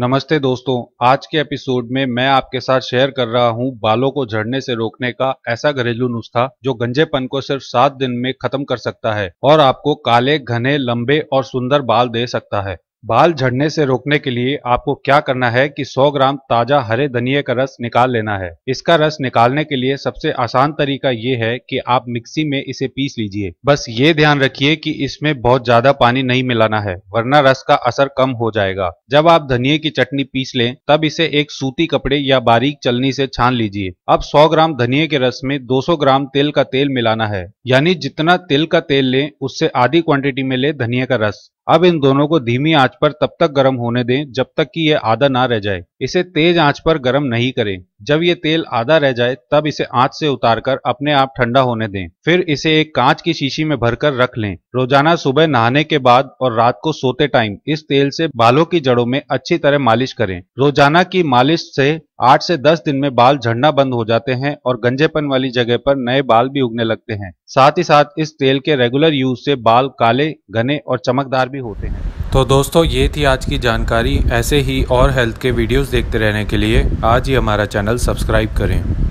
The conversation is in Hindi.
नमस्ते दोस्तों आज के एपिसोड में मैं आपके साथ शेयर कर रहा हूं बालों को झड़ने से रोकने का ऐसा घरेलू नुस्खा जो गंजेपन को सिर्फ सात दिन में खत्म कर सकता है और आपको काले घने लंबे और सुंदर बाल दे सकता है बाल झड़ने से रोकने के लिए आपको क्या करना है कि 100 ग्राम ताजा हरे धनिया का रस निकाल लेना है इसका रस निकालने के लिए सबसे आसान तरीका ये है कि आप मिक्सी में इसे पीस लीजिए बस ये ध्यान रखिए कि इसमें बहुत ज्यादा पानी नहीं मिलाना है वरना रस का असर कम हो जाएगा जब आप धनिए की चटनी पीस लें तब इसे एक सूती कपड़े या बारीक चलनी ऐसी छान लीजिए अब सौ ग्राम धनिए के रस में दो ग्राम तेल का तेल मिलाना है यानी जितना तिल का तेल ले उससे आधी क्वांटिटी में ले धनिया का रस अब इन दोनों को धीमी आंच पर तब तक गर्म होने दें जब तक कि यह आधा ना रह जाए इसे तेज आंच पर गर्म नहीं करें जब ये तेल आधा रह जाए तब इसे आंच से उतारकर अपने आप ठंडा होने दें फिर इसे एक कांच की शीशी में भरकर रख लें रोजाना सुबह नहाने के बाद और रात को सोते टाइम इस तेल से बालों की जड़ों में अच्छी तरह मालिश करें रोजाना की मालिश से आठ से दस दिन में बाल झड़ना बंद हो जाते हैं और गंजेपन वाली जगह पर नए बाल भी उगने लगते हैं साथ ही साथ इस तेल के रेगुलर यूज से बाल काले घने और चमकदार भी होते हैं तो दोस्तों ये थी आज की जानकारी ऐसे ही और हेल्थ के वीडियोस देखते रहने के लिए आज ही हमारा चैनल सब्सक्राइब करें